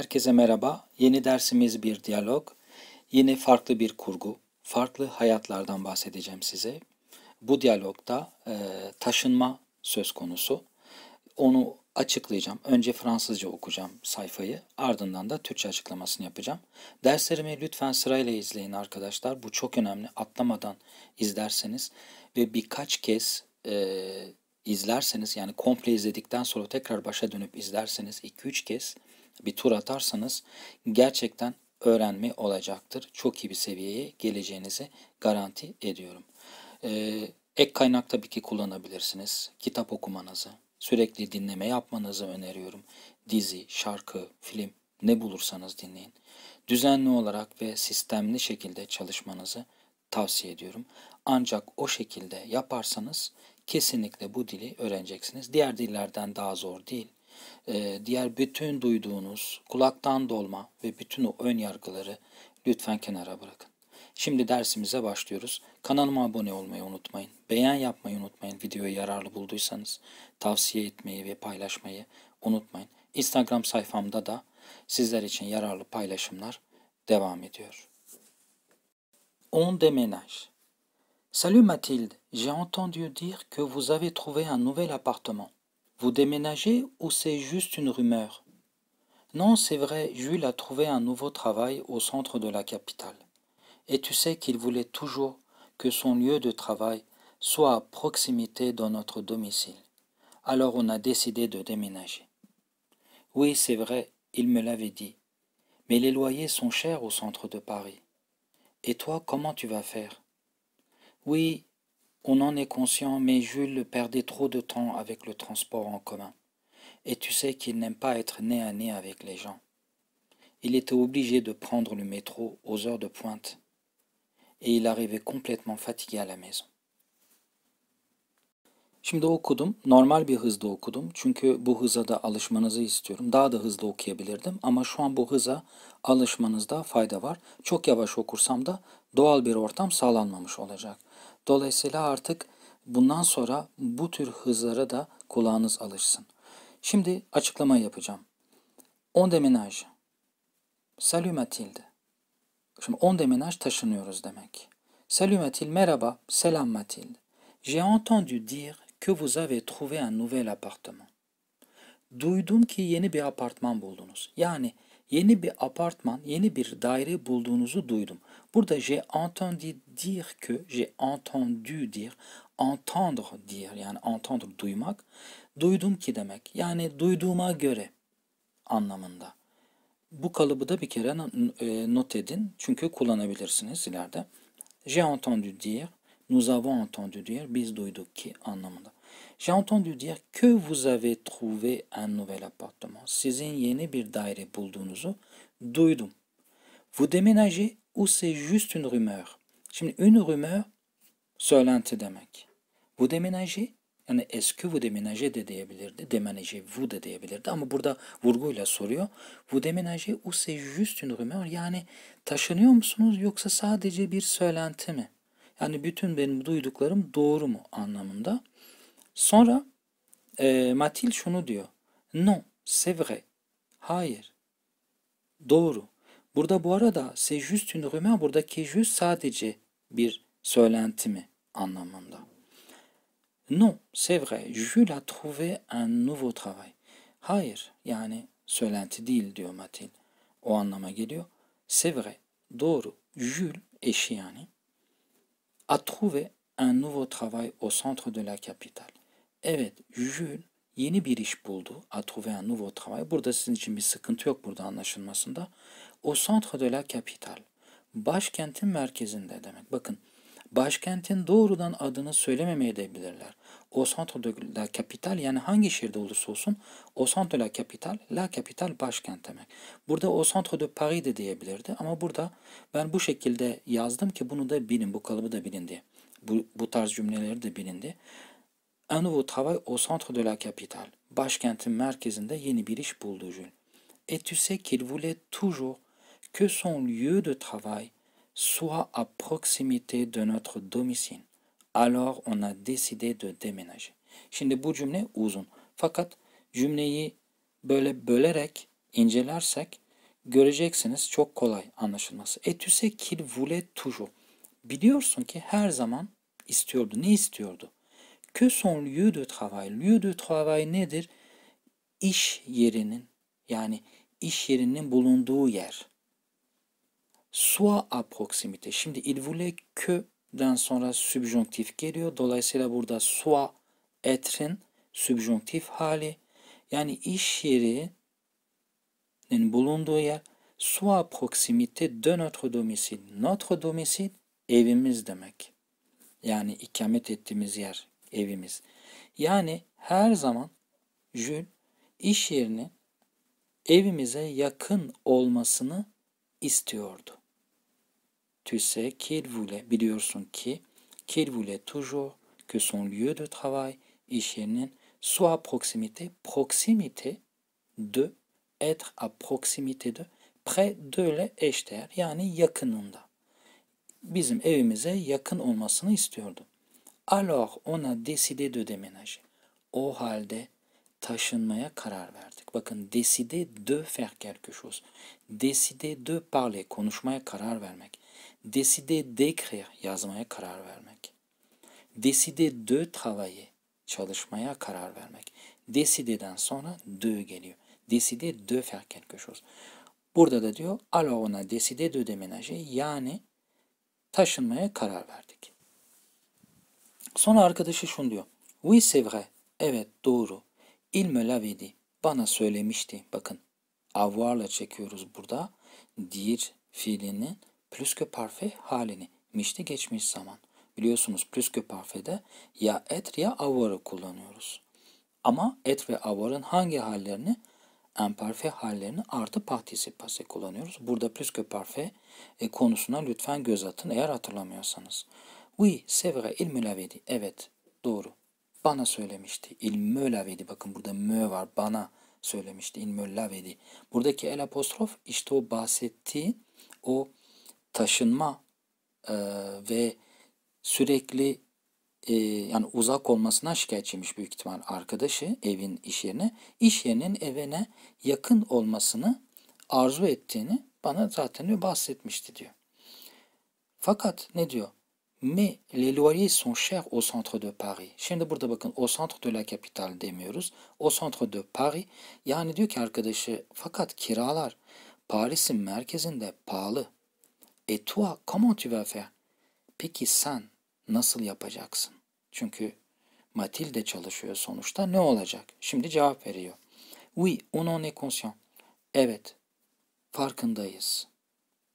Herkese merhaba. Yeni dersimiz bir diyalog. Yine farklı bir kurgu, farklı hayatlardan bahsedeceğim size. Bu diyalogda e, taşınma söz konusu. Onu açıklayacağım. Önce Fransızca okuyacağım sayfayı. Ardından da Türkçe açıklamasını yapacağım. Derslerimi lütfen sırayla izleyin arkadaşlar. Bu çok önemli. Atlamadan izlerseniz ve birkaç kez e, izlerseniz yani komple izledikten sonra tekrar başa dönüp izlerseniz 2-3 kez bir tur atarsanız gerçekten öğrenme olacaktır. Çok iyi bir seviyeye geleceğinizi garanti ediyorum. Ee, ek kaynak tabii ki kullanabilirsiniz. Kitap okumanızı, sürekli dinleme yapmanızı öneriyorum. Dizi, şarkı, film ne bulursanız dinleyin. Düzenli olarak ve sistemli şekilde çalışmanızı tavsiye ediyorum. Ancak o şekilde yaparsanız kesinlikle bu dili öğreneceksiniz. Diğer dillerden daha zor değil ee, diğer bütün duyduğunuz kulaktan dolma ve bütün o ön yargıları lütfen kenara bırakın. Şimdi dersimize başlıyoruz. Kanalıma abone olmayı unutmayın. Beğen yapmayı unutmayın. Videoyu yararlı bulduysanız tavsiye etmeyi ve paylaşmayı unutmayın. Instagram sayfamda da sizler için yararlı paylaşımlar devam ediyor. On déménage. Salut Mathilde, j'ai entendu dire que vous avez trouvé un nouvel appartement. Vous déménagez ou c'est juste une rumeur Non, c'est vrai, Jules a trouvé un nouveau travail au centre de la capitale. Et tu sais qu'il voulait toujours que son lieu de travail soit à proximité de notre domicile. Alors on a décidé de déménager. Oui, c'est vrai, il me l'avait dit. Mais les loyers sont chers au centre de Paris. Et toi, comment tu vas faire Oui, on en est conscient, mais Jules perdait trop de temps avec le transport en commun. Et tu sais qu'il n'aime pas être nez à nez avec les gens. Il était obligé de prendre le métro aux heures de pointe. Et il arrivait complètement fatigué à la maison. Şimdi okudum. Normal bir hızda okudum. Çünkü bu hıza da alışmanızı istiyorum. Daha da hızlı okuyabilirdim ama şu an bu hıza alışmanızda fayda var. Çok yavaş okursam da doğal bir ortam sağlanmamış olacak. Dolayısıyla artık bundan sonra bu tür hızlara da kulağınız alışsın. Şimdi açıklama yapacağım. On deminaj. Salut Matilde. Şimdi on deminaj taşınıyoruz demek. Salut Matilde, merhaba, selam Matilde. J'ai entendu dire que vous avez trouvé un nouvel appartement. Duydum ki yeni bir apartman buldunuz. Yani yeni bir apartman, yeni bir daire bulduğunuzu duydum. Burada j'ai entendu dire que, j'ai entendu dire, entendre dire yani entendre duymak, duydum ki demek. Yani duyduğuma göre anlamında. Bu kalıbı da bir kere e, not edin çünkü kullanabilirsiniz ileride. J'ai entendu dire, nous avons entendu dire, biz duyduk ki anlamında. J'ai entendu dire que vous avez trouvé un nouvel appartement. Sizin yeni bir daire bulduğunuzu duydum. Vous déménagez, ou c'est juste une rumeur? Şimdi une rumeur söylenti demek. Vous déménagez? yani eski vous déménagez de diyebilirdi. Déménagez? Vous de diyebilirdi ama burada vurguyla soruyor. Vous déménagez? ou c'est juste une rumeur? Yani taşınıyor musunuz yoksa sadece bir söylenti mi? Yani bütün benim duyduklarım doğru mu anlamında. Sonra e, Matil şunu diyor. Non, c'est vrai. Hayır. Doğru. Burada bu arada c'est juste une rumeur buradaki juste sadece bir söylenti mi anlamında. Non, c'est vrai. Jules a trouvé un nouveau travail. Hayır, yani söylenti değil diyor Matil. O anlama geliyor. C'est vrai. Doğru. Jules eşi yani. A trouvé un nouveau travail au centre de la capitale. Evet, Jules yeni bir iş buldu. A trouvé un nouveau travail. Burada sizin için bir sıkıntı yok burada anlaşılmasında au centre de la capitale. Başkentin merkezinde demek. Bakın başkentin doğrudan adını söylememeye de bilirler. Au centre de la capitale yani hangi şehirde olursa olsun au centre de la capitale, la capitale başkent demek. Burada au centre de Paris de diyebilirdi ama burada ben bu şekilde yazdım ki bunu da bilin, bu kalıbı da bilin diye. Bu, bu tarz cümleleri de bilin diye. Un nouveau travail au centre de la capitale. Başkentin merkezinde yeni bir iş buldu Jules. Et tu sais qu'il voulait toujours que son lieu de travail soit à proximité de notre domicile. Alors on a décidé de déménager. Şimdi bu cümle uzun. Fakat cümleyi böyle bölerek incelersek göreceksiniz çok kolay anlaşılması. Et tu sais qu'il voulait toujours. Biliyorsun ki her zaman istiyordu. Ne istiyordu? Que son lieu de travail. Lieu de travail nedir? İş yerinin yani iş yerinin bulunduğu yer soit à proximité. Şimdi il voulait que'den sonra subjonktif geliyor. Dolayısıyla burada soit etrin subjonktif hali. Yani iş yerinin bulunduğu yer soit à proximité de notre domicile. Notre domicile evimiz demek. Yani ikamet ettiğimiz yer evimiz. Yani her zaman Jül iş yerinin evimize yakın olmasını istiyordu. Tu sais qu'il voulait, biliyorsun ki, qu'il voulait toujours que son lieu de travail, işinin, soit à proximité, proximité de, être à proximité de, près de ile eşdeğer yani yakınında. Bizim evimize yakın olmasını istiyordu. Alors on a décidé de déménager. O halde taşınmaya karar verdik. Bakın décider de faire quelque chose. Décider de parler, konuşmaya karar vermek. Décider d'écrire yazmaya karar vermek. Décider de travailler çalışmaya karar vermek. Décider'den sonra de geliyor. Décider de faire quelque chose. Burada da diyor alors on a décidé de déménager yani taşınmaya karar verdik. Sonra arkadaşı şunu diyor. Oui c'est vrai. Evet doğru. Il me l'avait dit. Bana söylemişti. Bakın avuarla çekiyoruz burada. Dir fiilinin Plüskö parfe halini. Mişti geçmiş zaman. Biliyorsunuz plüskö parfede ya et ya avarı kullanıyoruz. Ama et ve avarın hangi hallerini? Emparfe hallerini artı partisipase kullanıyoruz. Burada plüskö parfe e, konusuna lütfen göz atın eğer hatırlamıyorsanız. Oui, c'est vrai, il me l'avait dit. Evet, doğru. Bana söylemişti. Il me l'avait dit. Bakın burada me var. Bana söylemişti. Il me l'avait dit. Buradaki el apostrof işte o bahsettiği o taşınma e, ve sürekli e, yani uzak olmasına şikayetçiymiş büyük ihtimal arkadaşı evin iş yerine. İş yerinin evine yakın olmasını arzu ettiğini bana zaten diyor, bahsetmişti diyor. Fakat ne diyor? Mais les loyers sont chers au centre de Paris. Şimdi burada bakın au centre de la capitale demiyoruz. Au centre de Paris. Yani diyor ki arkadaşı fakat kiralar Paris'in merkezinde pahalı. Et toi, comment tu vas faire? Peki sen nasıl yapacaksın? Çünkü Matilde çalışıyor sonuçta. Ne olacak? Şimdi cevap veriyor. Oui, on en est conscient. Evet, farkındayız.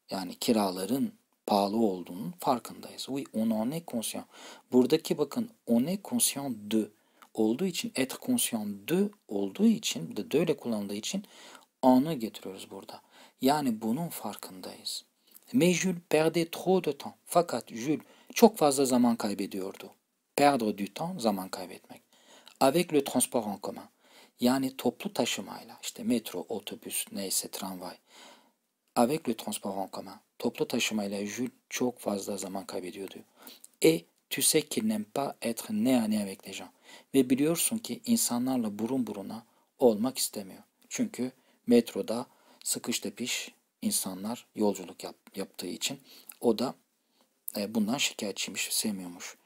Yani kiraların pahalı olduğunun farkındayız. Oui, on en est conscient. Buradaki bakın on est conscient de olduğu için être conscient de olduğu için de de ile kullanıldığı için anı getiriyoruz burada. Yani bunun farkındayız. Mais perdait trop de temps. Fakat Jules çok fazla zaman kaybediyordu. Perdre du temps, zaman kaybetmek. Avec le transport en commun. Yani toplu taşımayla, işte metro, otobüs, neyse tramvay. Avec le transport en commun. Toplu taşımayla Jules çok fazla zaman kaybediyordu. Et tu sais qu'il n'aime pas être nez à nez avec les gens. Ve biliyorsun ki insanlarla burun buruna olmak istemiyor. Çünkü metroda sıkış tepiş insanlar yolculuk yap, yaptığı için. O da e, bundan şikayetçiymiş, sevmiyormuş.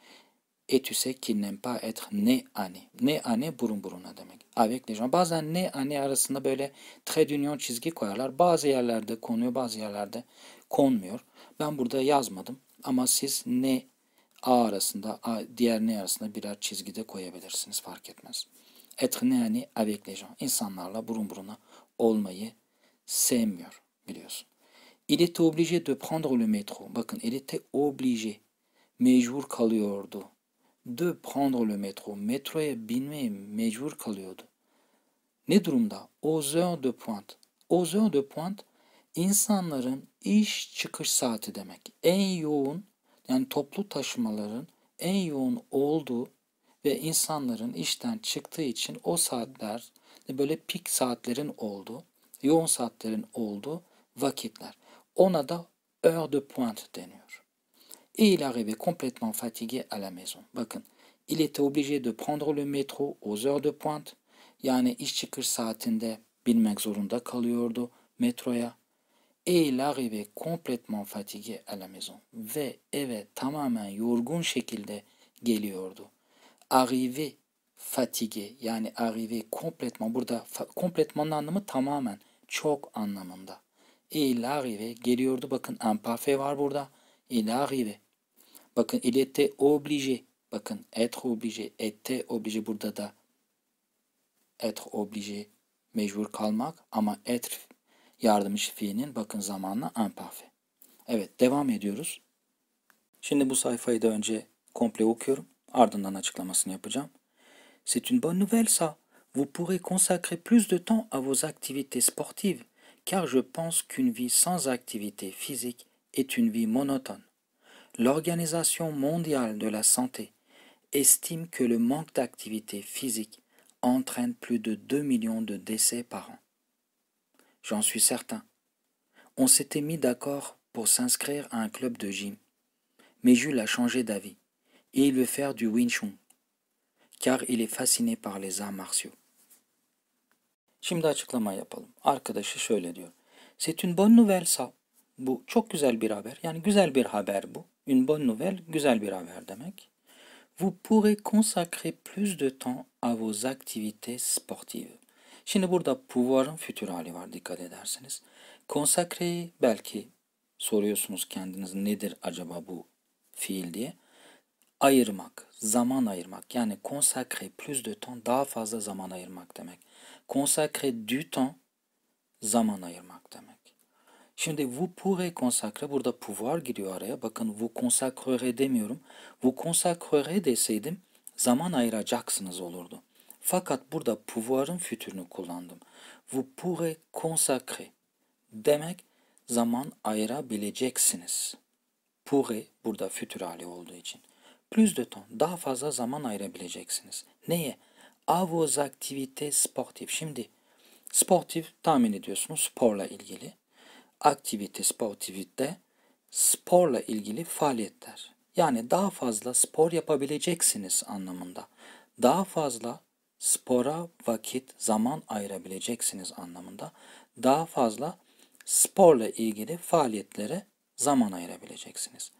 Etüse ki nempa et ne ani. Ne ani burun buruna demek. Avec les gens. Bazen ne ani arasında böyle très çizgi koyarlar. Bazı yerlerde konuyor, bazı yerlerde konmuyor. Ben burada yazmadım ama siz ne A arasında, A, diğer ne arasında birer çizgide koyabilirsiniz fark etmez. Être ne yani avec les gens. İnsanlarla burun buruna olmayı sevmiyor biliyorsun. Il était obligé de prendre le métro. Bakın il était obligé. Mecbur kalıyordu. De prendre le métro. Metroya binmeye mecbur kalıyordu. Ne durumda? Aux heures de pointe. Aux heures de pointe insanların iş çıkış saati demek. En yoğun yani toplu taşımaların en yoğun olduğu ve insanların işten çıktığı için o saatler böyle pik saatlerin oldu yoğun saatlerin olduğu vakitler. Ona da heure de pointe deniyor. Et il arrivait complètement fatigué à la maison. Bakın, il était obligé de prendre le métro aux heures de pointe. Yani iş çıkış saatinde binmek zorunda kalıyordu metroya. Et il arrivait complètement fatigué à la maison. Ve eve tamamen yorgun şekilde geliyordu. Arrivé fatigue yani arrivé complètement burada fa, anlamı tamamen çok anlamında il arrive geliyordu. Bakın imparfait var burada. Il arrive. Bakın il était obligé. Bakın être obligé. ette obligé burada da. Être obligé. Mecbur kalmak ama être yardımcı fiilinin bakın zamanla imparfait. Evet devam ediyoruz. Şimdi bu sayfayı da önce komple okuyorum. Ardından açıklamasını yapacağım. C'est une bonne nouvelle ça. Vous pourrez consacrer plus de temps à vos activités sportives. car je pense qu'une vie sans activité physique est une vie monotone. L'Organisation mondiale de la santé estime que le manque d'activité physique entraîne plus de 2 millions de décès par an. J'en suis certain. On s'était mis d'accord pour s'inscrire à un club de gym, mais Jules a changé d'avis et il veut faire du Wing car il est fasciné par les arts martiaux. Şimdi açıklama yapalım. Arkadaşı şöyle diyor. C'est une bonne nouvelle Bu çok güzel bir haber. Yani güzel bir haber bu. Une bonne nouvelle güzel bir haber demek. Vous pourrez consacrer plus de temps à vos activités sportives. Şimdi burada pouvoir'ın fütür hali var dikkat ederseniz. Consacrer belki soruyorsunuz kendiniz nedir acaba bu fiil diye. Ayırmak, zaman ayırmak yani consacrer plus de temps daha fazla zaman ayırmak demek consacrer du temps zaman ayırmak demek. Şimdi vous pourrez consacrer burada pouvoir giriyor araya. Bakın vous consacrerez demiyorum. Vous consacrerez deseydim zaman ayıracaksınız olurdu. Fakat burada pouvoir'ın fütürünü kullandım. Vous pourrez consacrer demek zaman ayırabileceksiniz. Pourrez burada fütür hali olduğu için. Plus de temps daha fazla zaman ayırabileceksiniz. Neye? à vos activités sportives. Şimdi sportif tahmin ediyorsunuz sporla ilgili. Aktivite sportivite sporla ilgili faaliyetler. Yani daha fazla spor yapabileceksiniz anlamında. Daha fazla spora vakit, zaman ayırabileceksiniz anlamında. Daha fazla sporla ilgili faaliyetlere zaman ayırabileceksiniz.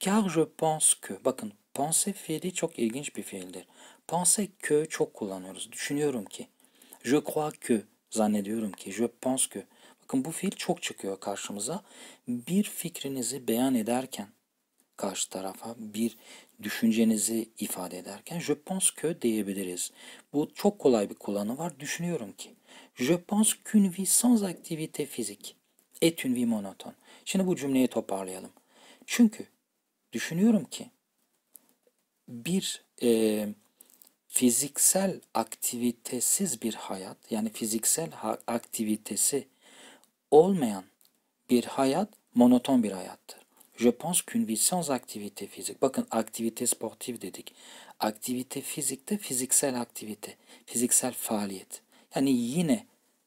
Car je pense que, bakın pense fiili çok ilginç bir fiildir. Pense que çok kullanıyoruz. Düşünüyorum ki. Je crois que zannediyorum ki. Je pense que. Bakın bu fiil çok çıkıyor karşımıza. Bir fikrinizi beyan ederken karşı tarafa bir düşüncenizi ifade ederken je pense que diyebiliriz. Bu çok kolay bir kullanı var. Düşünüyorum ki. Je pense qu'une vie sans activité physique est une vie monotone. Şimdi bu cümleyi toparlayalım. Çünkü düşünüyorum ki bir e, fiziksel aktivitesiz bir hayat yani fiziksel aktivitesi olmayan bir hayat monoton bir hayattır. Je pense qu'une vie sans activité physique. Bakın aktivite sportif dedik. Aktivite fizikte fiziksel aktivite, fiziksel faaliyet. Yani yine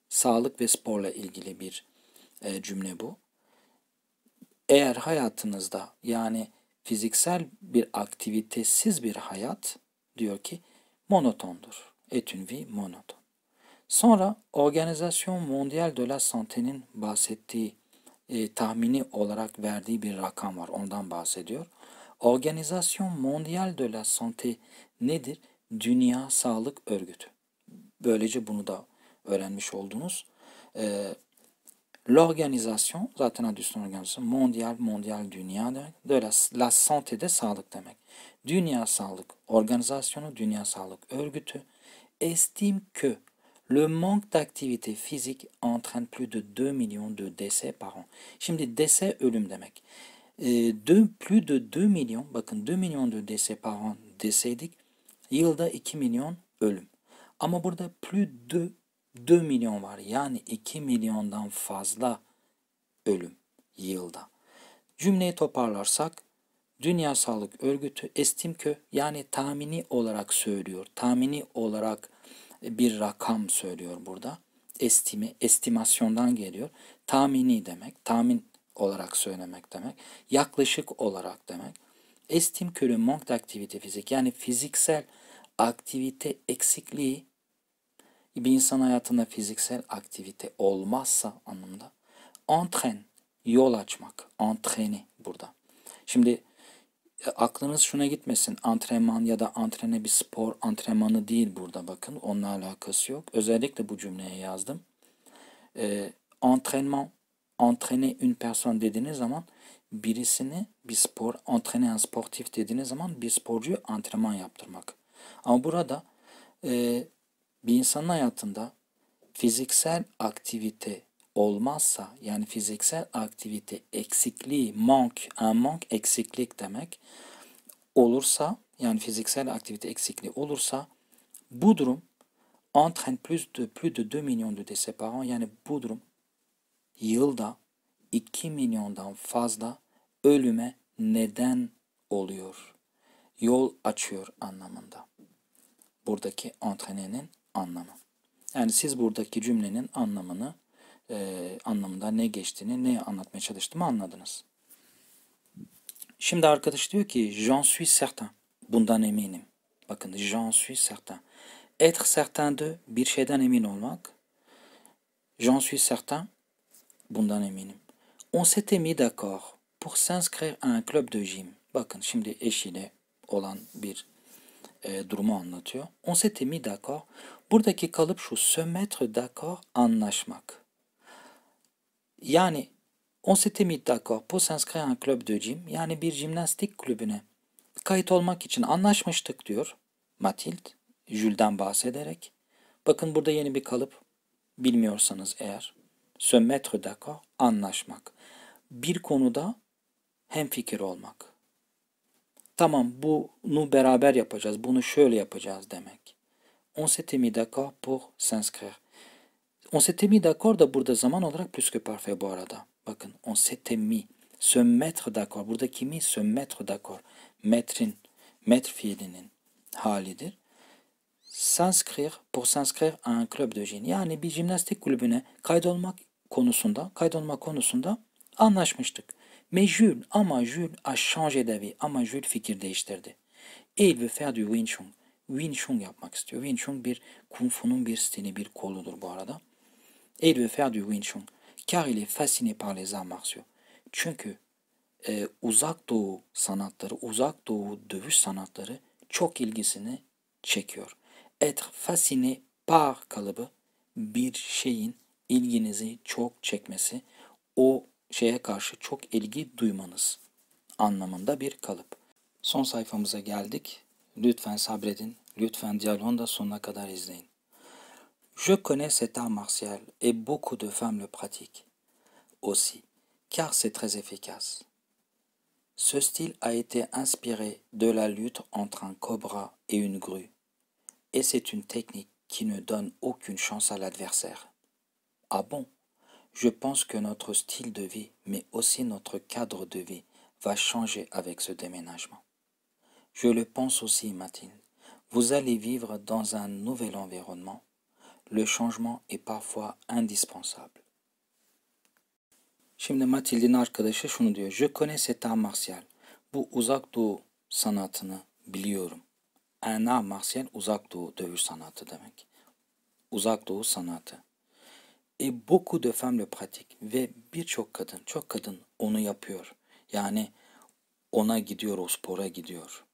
sağlık ve sporla ilgili bir e, cümle bu. Eğer hayatınızda yani fiziksel bir aktivitesiz bir hayat diyor ki monotondur. Est une vie monotone. Sonra Organizasyon Mondial de la Santé'nin bahsettiği, e, tahmini olarak verdiği bir rakam var. Ondan bahsediyor. Organizasyon Mondial de la Santé nedir? Dünya Sağlık Örgütü. Böylece bunu da öğrenmiş oldunuz. Ee, L'organizasyon zaten adı üstüne organizasyon. Mondial, mondial dünya demek. De la, la santé de sağlık demek. Dünya Sağlık Organizasyonu, Dünya Sağlık Örgütü estime que le manque d'activité physique entraîne plus de 2 millions de décès par an. Şimdi dese ölüm demek. E, ee, de, plus de 2 milyon, bakın 2 milyon de dese par an deseydik, yılda 2 milyon ölüm. Ama burada plus de 2 milyon var. Yani 2 milyondan fazla ölüm yılda. Cümleyi toparlarsak Dünya Sağlık Örgütü estimkö yani tahmini olarak söylüyor. Tahmini olarak e, bir rakam söylüyor burada. Estimi, estimasyondan geliyor. Tahmini demek, tahmin olarak söylemek demek. Yaklaşık olarak demek. Estimkölü monk aktivite fizik yani fiziksel aktivite eksikliği bir insan hayatında fiziksel aktivite olmazsa anlamda Antren, yol açmak. Antreni burada. Şimdi aklınız şuna gitmesin. Antrenman ya da antrene bir spor antrenmanı değil burada bakın. Onunla alakası yok. Özellikle bu cümleye yazdım. E, antrenman, antrene une personne dediğiniz zaman birisini bir spor, antrene un sportif dediğiniz zaman bir sporcuyu antrenman yaptırmak. Ama burada e, bir insanın hayatında fiziksel aktivite olmazsa yani fiziksel aktivite eksikliği mank, un e, mank eksiklik demek olursa yani fiziksel aktivite eksikliği olursa bu durum entraîne plus de plus de 2 milyon de décès yani bu durum yılda 2 milyondan fazla ölüme neden oluyor. Yol açıyor anlamında. Buradaki antrenenin anlamı. Yani siz buradaki cümlenin anlamını e, anlamında ne geçtiğini, ne anlatmaya çalıştığımı anladınız. Şimdi arkadaş diyor ki, j'en suis certain. Bundan eminim. Bakın, j'en suis certain. Être certain de, bir şeyden emin olmak. J'en suis certain, bundan eminim. On s'était mis d'accord pour s'inscrire à un club de gym. Bakın şimdi eşiyle olan bir e, durumu anlatıyor. On s'était mis d'accord. Buradaki kalıp şu, se mettre d'accord, anlaşmak. Yani on s'était mis d'accord pour s'inscrire un club de gym yani bir jimnastik kulübüne kayıt olmak için anlaşmıştık diyor Matilde Jül'den bahsederek. Bakın burada yeni bir kalıp bilmiyorsanız eğer se mettre d'accord anlaşmak. Bir konuda hem fikir olmak. Tamam bunu beraber yapacağız, bunu şöyle yapacağız demek. On s'était mis d'accord pour s'inscrire. On s'était mis d'accord da burada zaman olarak pluskö parfait bu arada. Bakın on s'était mis. Se mettre d'accord. Buradaki mi se mettre d'accord. Metrin, metre fiilinin halidir. S'inscrire pour s'inscrire à un club de gym. Yani bir jimnastik kulübüne kaydolmak konusunda, kaydolma konusunda anlaşmıştık. Mais Jules, ama Jules a changé d'avis. Ama Jules fikir değiştirdi. Et il veut faire du Wing Chun. Wing Chun yapmak istiyor. Wing Chun bir kung fu'nun bir stili, bir koludur bu arada et de faire du Wing Chun car il est fasciné par les arts martiaux. Çünkü e, uzak doğu sanatları, uzak doğu dövüş sanatları çok ilgisini çekiyor. Être fasciné par kalıbı bir şeyin ilginizi çok çekmesi, o şeye karşı çok ilgi duymanız anlamında bir kalıp. Son sayfamıza geldik. Lütfen sabredin, lütfen diyaloğun da sonuna kadar izleyin. Je connais cet art martial et beaucoup de femmes le pratiquent aussi, car c'est très efficace. Ce style a été inspiré de la lutte entre un cobra et une grue, et c'est une technique qui ne donne aucune chance à l'adversaire. Ah bon Je pense que notre style de vie, mais aussi notre cadre de vie, va changer avec ce déménagement. Je le pense aussi, Mathilde. Vous allez vivre dans un nouvel environnement le changement est parfois indispensable. Şimdi Matilde'nin arkadaşı şunu diyor. Je connais cet art martial. Bu uzak doğu sanatını biliyorum. Un art martial uzak doğu dövüş sanatı demek. Uzak doğu sanatı. Et beaucoup de femmes le pratiquent. Ve birçok kadın, çok kadın onu yapıyor. Yani ona gidiyor, o spora gidiyor.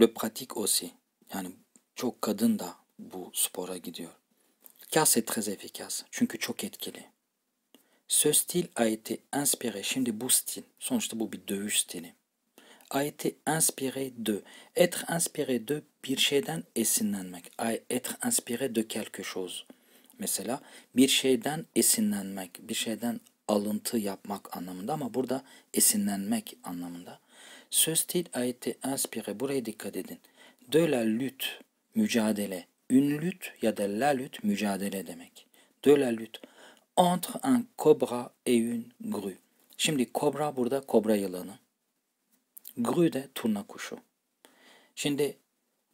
Le pratique aussi. Yani çok kadın da bu spora gidiyor. Car c'est très efficace. Çünkü çok etkili. Ce style a été inspiré. Şimdi bu stil. Sonuçta bu bir dövüş stili. A été inspiré de. Être inspiré de bir şeyden esinlenmek. A être inspiré de quelque chose. Mesela bir şeyden esinlenmek, bir şeyden alıntı yapmak anlamında ama burada esinlenmek anlamında. Ce style a été inspiré. Buraya dikkat edin. De la lutte, mücadele. Une ya da lalüt mücadele demek. De la lutte entre un cobra et une grue. Şimdi kobra burada kobra yılanı. Grue de turna kuşu. Şimdi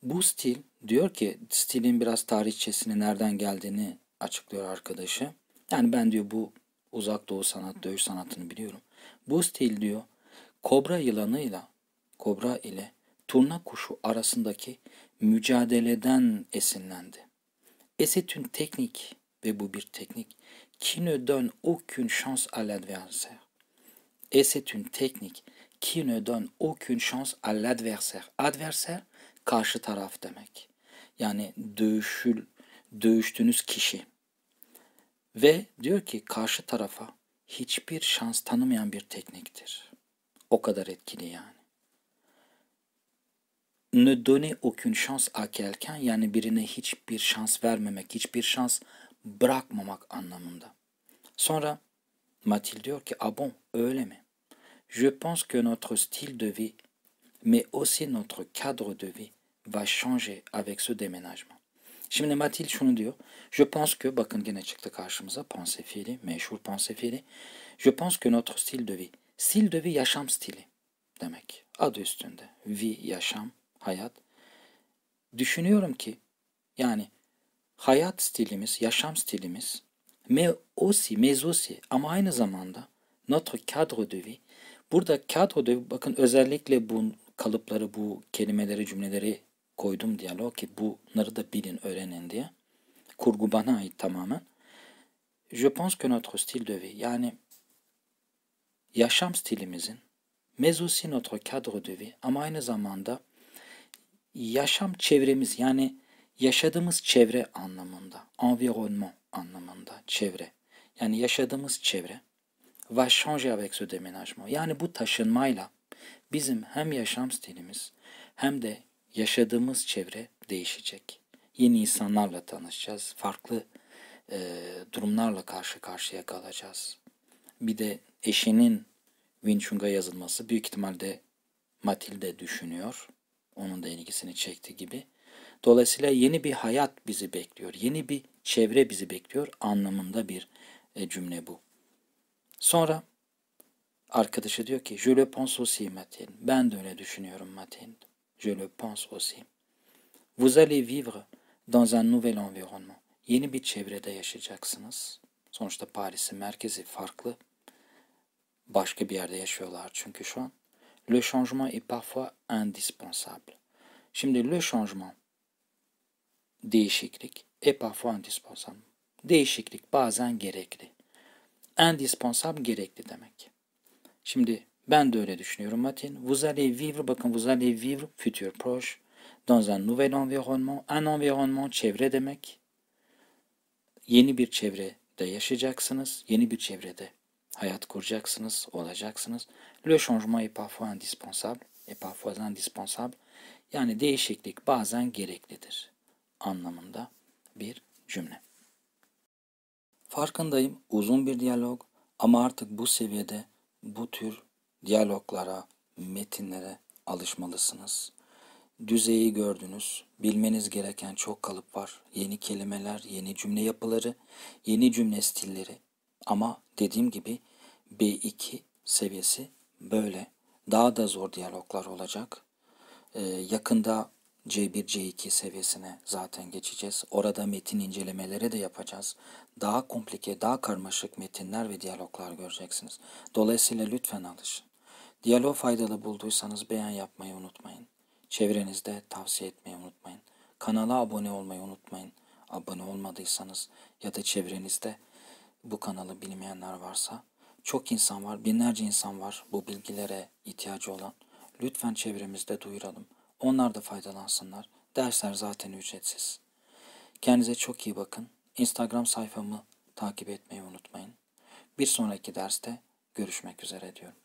bu stil diyor ki stilin biraz tarihçesini nereden geldiğini açıklıyor arkadaşı. Yani ben diyor bu uzak doğu sanat, dövüş sanatını biliyorum. Bu stil diyor kobra yılanıyla kobra ile turna kuşu arasındaki mücadeleden esinlendi. Esetün teknik ve bu bir teknik qui ne donne aucune chance à l'adversaire. Et c'est une technique qui ne donne aucune chance à l'adversaire. Adversaire karşı taraf demek. Yani dövüşül, dövüştüğünüz kişi. Ve diyor ki karşı tarafa hiçbir şans tanımayan bir tekniktir. O kadar etkili yani ne donner aucune şans à quelqu'un yani birine hiçbir şans vermemek, hiçbir şans bırakmamak anlamında. Sonra Mathilde diyor ki, ah bon, öyle mi? Je pense que notre style de vie, mais aussi notre cadre de vie va changer avec ce déménagement. Şimdi Mathilde şunu diyor. Je pense que, bakın gene çıktı karşımıza pense fiili, meşhur pense fiili. Je pense que notre style de vie. Style de vie yaşam stili demek. Adı üstünde. Vie yaşam hayat. Düşünüyorum ki yani hayat stilimiz, yaşam stilimiz me osi mais aussi ama aynı zamanda notre cadre de vie. Burada cadre de vie, bakın özellikle bu kalıpları, bu kelimeleri, cümleleri koydum diyalog ki bunları da bilin, öğrenin diye. Kurgu bana ait tamamen. Je pense que notre style de vie yani yaşam stilimizin mais aussi notre cadre de vie ama aynı zamanda yaşam çevremiz yani yaşadığımız çevre anlamında, environnement anlamında çevre. Yani yaşadığımız çevre va changer avec ce déménagement. Yani bu taşınmayla bizim hem yaşam stilimiz hem de yaşadığımız çevre değişecek. Yeni insanlarla tanışacağız, farklı e, durumlarla karşı karşıya kalacağız. Bir de eşinin Winchung'a yazılması büyük ihtimalle Matilde düşünüyor onun da ilgisini çekti gibi. Dolayısıyla yeni bir hayat bizi bekliyor. Yeni bir çevre bizi bekliyor anlamında bir e, cümle bu. Sonra arkadaşı diyor ki Je le pense aussi Matin. Ben de öyle düşünüyorum Matin. Je le pense aussi. Vous allez vivre dans un nouvel environnement. Yeni bir çevrede yaşayacaksınız. Sonuçta Paris'in merkezi farklı. Başka bir yerde yaşıyorlar çünkü şu an. Le changement est parfois indispensable. Şimdi le changement değişiklik e parfois indispensable. Değişiklik bazen gerekli. Indispensable gerekli demek. Şimdi ben de öyle düşünüyorum Matin. Vous allez vivre, bakın vous allez vivre futur proche dans un nouvel environnement. Un environnement çevre demek. Yeni bir çevrede yaşayacaksınız. Yeni bir çevrede hayat kuracaksınız, olacaksınız. Le changement est parfois indispensable et parfois indispensable. Yani değişiklik bazen gereklidir anlamında bir cümle. Farkındayım uzun bir diyalog ama artık bu seviyede bu tür diyaloglara, metinlere alışmalısınız. Düzeyi gördünüz. Bilmeniz gereken çok kalıp var. Yeni kelimeler, yeni cümle yapıları, yeni cümle stilleri, ama dediğim gibi B2 seviyesi böyle. Daha da zor diyaloglar olacak. Ee, yakında C1, C2 seviyesine zaten geçeceğiz. Orada metin incelemeleri de yapacağız. Daha komplike, daha karmaşık metinler ve diyaloglar göreceksiniz. Dolayısıyla lütfen alışın. Diyalog faydalı bulduysanız beğen yapmayı unutmayın. Çevrenizde tavsiye etmeyi unutmayın. Kanala abone olmayı unutmayın. Abone olmadıysanız ya da çevrenizde bu kanalı bilmeyenler varsa. Çok insan var, binlerce insan var bu bilgilere ihtiyacı olan. Lütfen çevremizde duyuralım. Onlar da faydalansınlar. Dersler zaten ücretsiz. Kendinize çok iyi bakın. Instagram sayfamı takip etmeyi unutmayın. Bir sonraki derste görüşmek üzere diyorum.